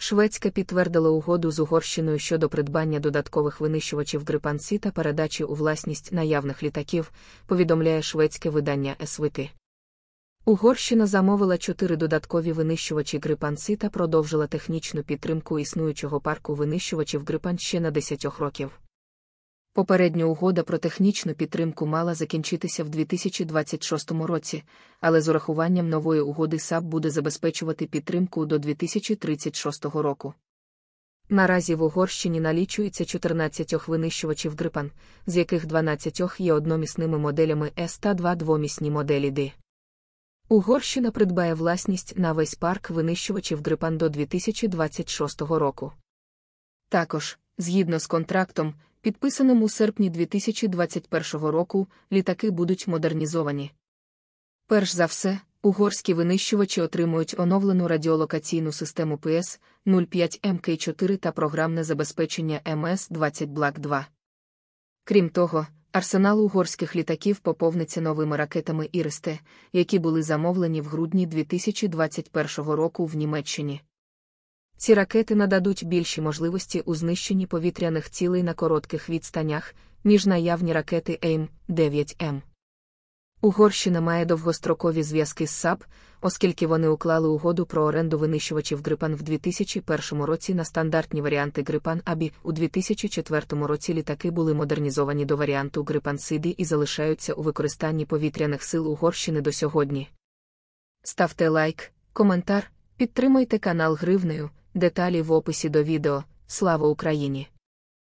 Шведська підтвердила угоду з Угорщиною щодо придбання додаткових винищувачів «Грипанці» та передачі у власність наявних літаків, повідомляє шведське видання СВТ. Угорщина замовила чотири додаткові винищувачі «Грипанці» та продовжила технічну підтримку існуючого парку винищувачів «Грипан» ще на десятьох років. Попередня угода про технічну підтримку мала закінчитися в 2026 році, але з урахуванням нової угоди САП буде забезпечувати підтримку до 2036 року. Наразі в Угорщині налічується 14 винищувачів грипан, з яких 12 є одномісними моделями С та два двомісні моделі Д. Угорщина придбає власність на весь парк винищувачів грипан до 2026 року. Також, згідно з контрактом, Підписаному серпні 2021 року, літаки будуть модернізовані. Перш за все, угорські винищувачі отримують оновлену радіолокаційну систему ПС 05 МК4 та програмне забезпечення МС 20 Блак 2. Крім того, арсенал угорських літаків поповниться новими ракетами Іресте, які були замовлені в грудні 2021 року в Німеччині. Ці ракети нададуть більші можливості у знищенні повітряних цілей на коротких відстанях, ніж наявні ракети aim 9 м Угорщина має довгострокові зв'язки з САП, оскільки вони уклали угоду про оренду винищувачів Грипан в 2001 році на стандартні варіанти Грипан Абі у 2004 році літаки були модернізовані до варіанту Грипан Сиді і залишаються у використанні повітряних сил Угорщини до сьогодні. Ставте лайк, коментар, підтримуйте канал Гривнею. Деталі в описі до відео. Слава Україні!